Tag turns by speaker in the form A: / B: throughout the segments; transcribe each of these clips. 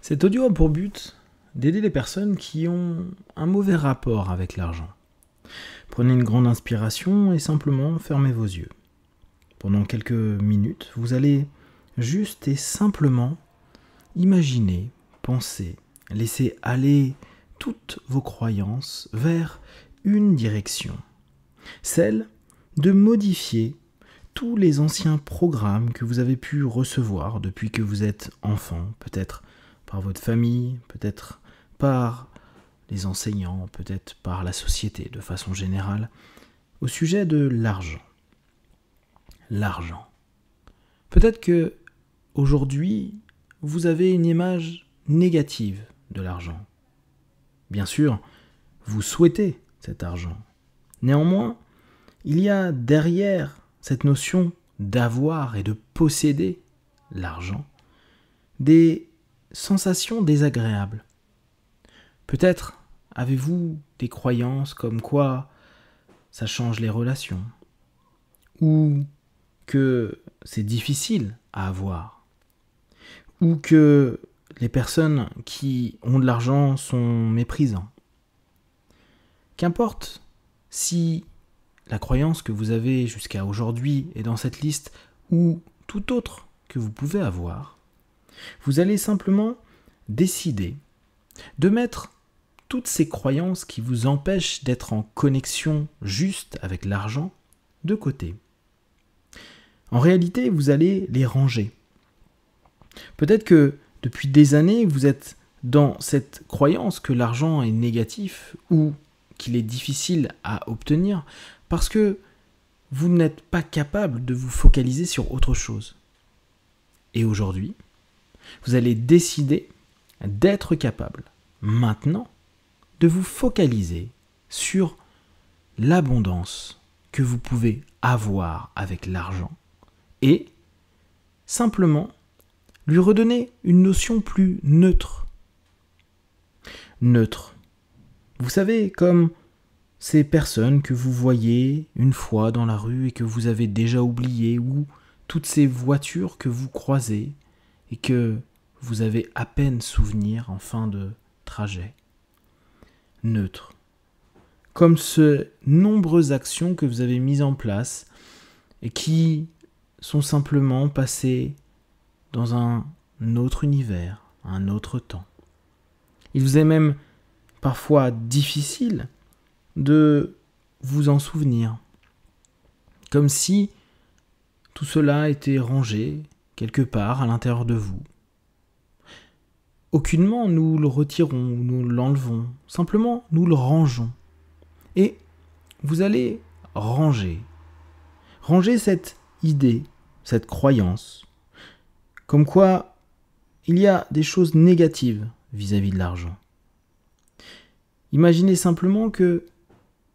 A: Cet audio a pour but d'aider les personnes qui ont un mauvais rapport avec l'argent. Prenez une grande inspiration et simplement fermez vos yeux. Pendant quelques minutes, vous allez juste et simplement imaginer, penser, laisser aller toutes vos croyances vers une direction, celle de modifier tous les anciens programmes que vous avez pu recevoir depuis que vous êtes enfant, peut-être par votre famille, peut-être par les enseignants, peut-être par la société de façon générale, au sujet de l'argent. L'argent. Peut-être que aujourd'hui, vous avez une image négative de l'argent. Bien sûr, vous souhaitez cet argent. Néanmoins, il y a derrière cette notion d'avoir et de posséder l'argent des sensation désagréable. Peut-être avez-vous des croyances comme quoi ça change les relations, ou que c'est difficile à avoir, ou que les personnes qui ont de l'argent sont méprisants. Qu'importe si la croyance que vous avez jusqu'à aujourd'hui est dans cette liste ou tout autre que vous pouvez avoir, vous allez simplement décider de mettre toutes ces croyances qui vous empêchent d'être en connexion juste avec l'argent de côté. En réalité, vous allez les ranger. Peut-être que depuis des années, vous êtes dans cette croyance que l'argent est négatif ou qu'il est difficile à obtenir parce que vous n'êtes pas capable de vous focaliser sur autre chose. Et aujourd'hui, vous allez décider d'être capable maintenant de vous focaliser sur l'abondance que vous pouvez avoir avec l'argent et simplement lui redonner une notion plus neutre. Neutre. Vous savez, comme ces personnes que vous voyez une fois dans la rue et que vous avez déjà oubliées, ou toutes ces voitures que vous croisez, et que vous avez à peine souvenir en fin de trajet. Neutre. Comme ces nombreuses actions que vous avez mises en place et qui sont simplement passées dans un autre univers, un autre temps. Il vous est même parfois difficile de vous en souvenir, comme si tout cela était rangé quelque part à l'intérieur de vous. Aucunement nous le retirons ou nous l'enlevons, simplement nous le rangeons. Et vous allez ranger. Ranger cette idée, cette croyance, comme quoi il y a des choses négatives vis-à-vis de l'argent. Imaginez simplement que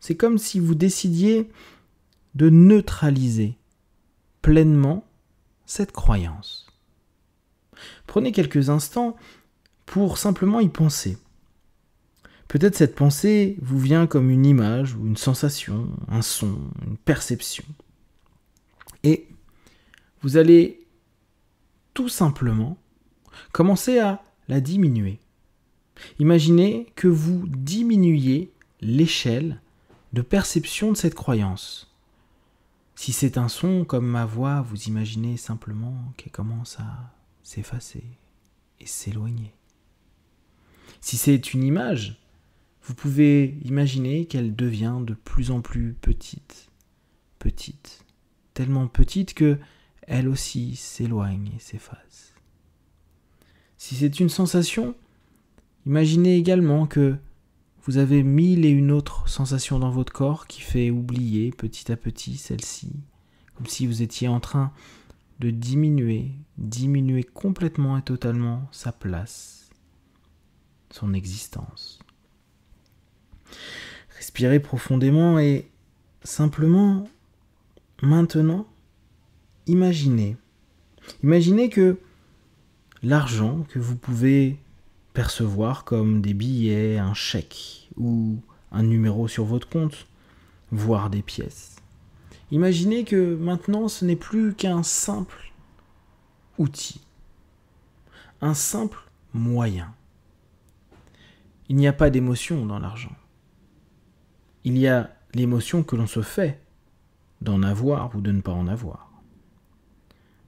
A: c'est comme si vous décidiez de neutraliser pleinement cette croyance. Prenez quelques instants pour simplement y penser. Peut-être cette pensée vous vient comme une image ou une sensation, un son, une perception. Et vous allez tout simplement commencer à la diminuer. Imaginez que vous diminuiez l'échelle de perception de cette croyance. Si c'est un son comme ma voix, vous imaginez simplement qu'elle commence à s'effacer et s'éloigner. Si c'est une image, vous pouvez imaginer qu'elle devient de plus en plus petite, petite, tellement petite que elle aussi s'éloigne et s'efface. Si c'est une sensation, imaginez également que vous avez mille et une autres sensations dans votre corps qui fait oublier petit à petit celle-ci, comme si vous étiez en train de diminuer, diminuer complètement et totalement sa place, son existence. Respirez profondément et simplement, maintenant, imaginez. Imaginez que l'argent que vous pouvez percevoir comme des billets, un chèque ou un numéro sur votre compte, voire des pièces. Imaginez que maintenant ce n'est plus qu'un simple outil, un simple moyen. Il n'y a pas d'émotion dans l'argent. Il y a l'émotion que l'on se fait d'en avoir ou de ne pas en avoir.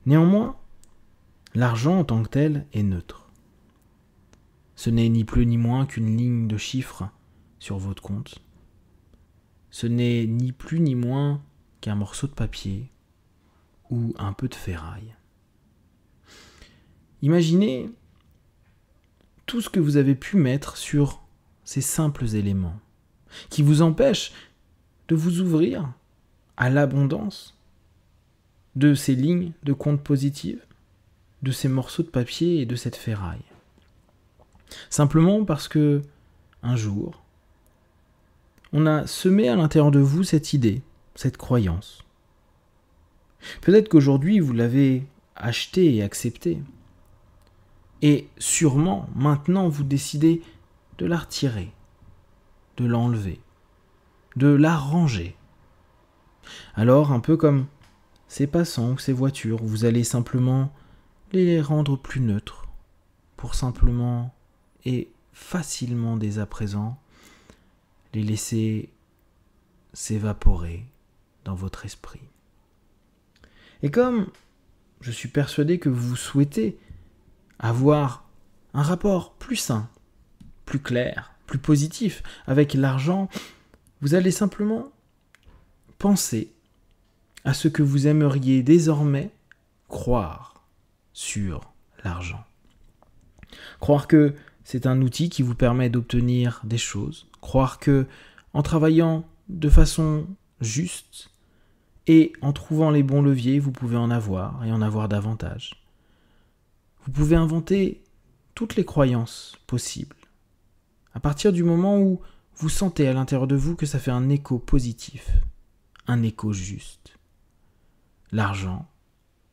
A: Néanmoins, l'argent en tant que tel est neutre. Ce n'est ni plus ni moins qu'une ligne de chiffres sur votre compte. Ce n'est ni plus ni moins qu'un morceau de papier ou un peu de ferraille. Imaginez tout ce que vous avez pu mettre sur ces simples éléments qui vous empêchent de vous ouvrir à l'abondance de ces lignes de compte positives, de ces morceaux de papier et de cette ferraille. Simplement parce que, un jour, on a semé à l'intérieur de vous cette idée, cette croyance. Peut-être qu'aujourd'hui, vous l'avez achetée et acceptée. Et sûrement, maintenant, vous décidez de la retirer, de l'enlever, de la ranger. Alors, un peu comme ces passants ou ces voitures, vous allez simplement les rendre plus neutres, pour simplement et facilement dès à présent les laisser s'évaporer dans votre esprit. Et comme je suis persuadé que vous souhaitez avoir un rapport plus sain, plus clair, plus positif avec l'argent, vous allez simplement penser à ce que vous aimeriez désormais croire sur l'argent. Croire que c'est un outil qui vous permet d'obtenir des choses, croire que en travaillant de façon juste et en trouvant les bons leviers, vous pouvez en avoir et en avoir davantage. Vous pouvez inventer toutes les croyances possibles. À partir du moment où vous sentez à l'intérieur de vous que ça fait un écho positif, un écho juste. L'argent,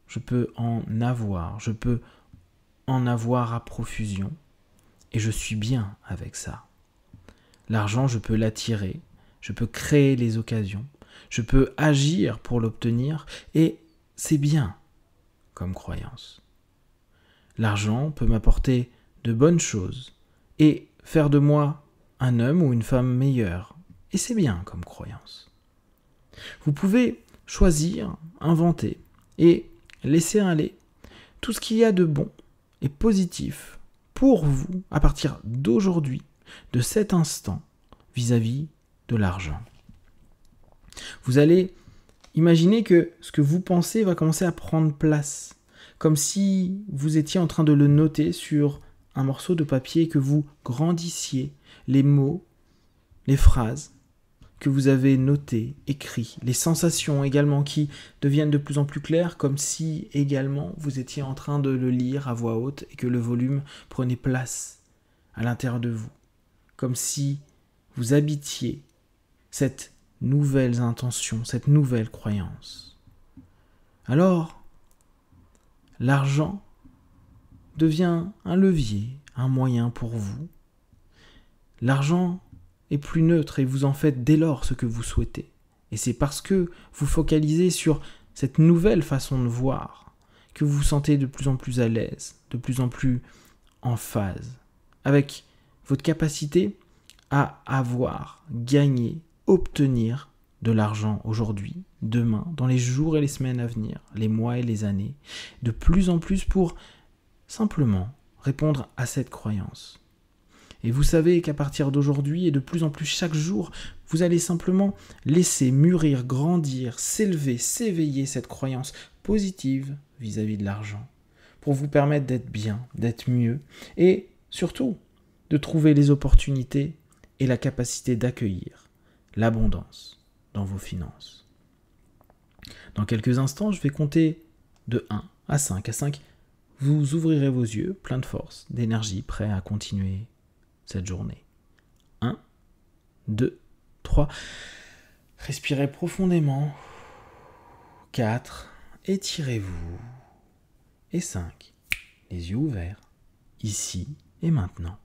A: je peux en avoir, je peux en avoir à profusion, et je suis bien avec ça. L'argent, je peux l'attirer, je peux créer les occasions, je peux agir pour l'obtenir, et c'est bien comme croyance. L'argent peut m'apporter de bonnes choses et faire de moi un homme ou une femme meilleur, et c'est bien comme croyance. Vous pouvez choisir, inventer et laisser aller tout ce qu'il y a de bon et positif pour vous à partir d'aujourd'hui, de cet instant, vis-à-vis de l'argent. Vous allez imaginer que ce que vous pensez va commencer à prendre place, comme si vous étiez en train de le noter sur un morceau de papier et que vous grandissiez les mots, les phrases, que vous avez noté, écrit, les sensations également qui deviennent de plus en plus claires, comme si également vous étiez en train de le lire à voix haute et que le volume prenait place à l'intérieur de vous, comme si vous habitiez cette nouvelle intention, cette nouvelle croyance. Alors, l'argent devient un levier, un moyen pour vous. L'argent plus neutre et vous en faites dès lors ce que vous souhaitez. Et c'est parce que vous focalisez sur cette nouvelle façon de voir que vous vous sentez de plus en plus à l'aise, de plus en plus en phase avec votre capacité à avoir, gagner, obtenir de l'argent aujourd'hui, demain, dans les jours et les semaines à venir, les mois et les années, de plus en plus pour simplement répondre à cette croyance et vous savez qu'à partir d'aujourd'hui et de plus en plus chaque jour, vous allez simplement laisser mûrir, grandir, s'élever, s'éveiller cette croyance positive vis-à-vis de l'argent, pour vous permettre d'être bien, d'être mieux, et surtout de trouver les opportunités et la capacité d'accueillir l'abondance dans vos finances. Dans quelques instants, je vais compter de 1 à 5. À 5, vous ouvrirez vos yeux plein de force, d'énergie, prêt à continuer cette journée. 1, 2, 3. Respirez profondément. 4. Étirez-vous. Et 5. Les yeux ouverts. Ici et maintenant.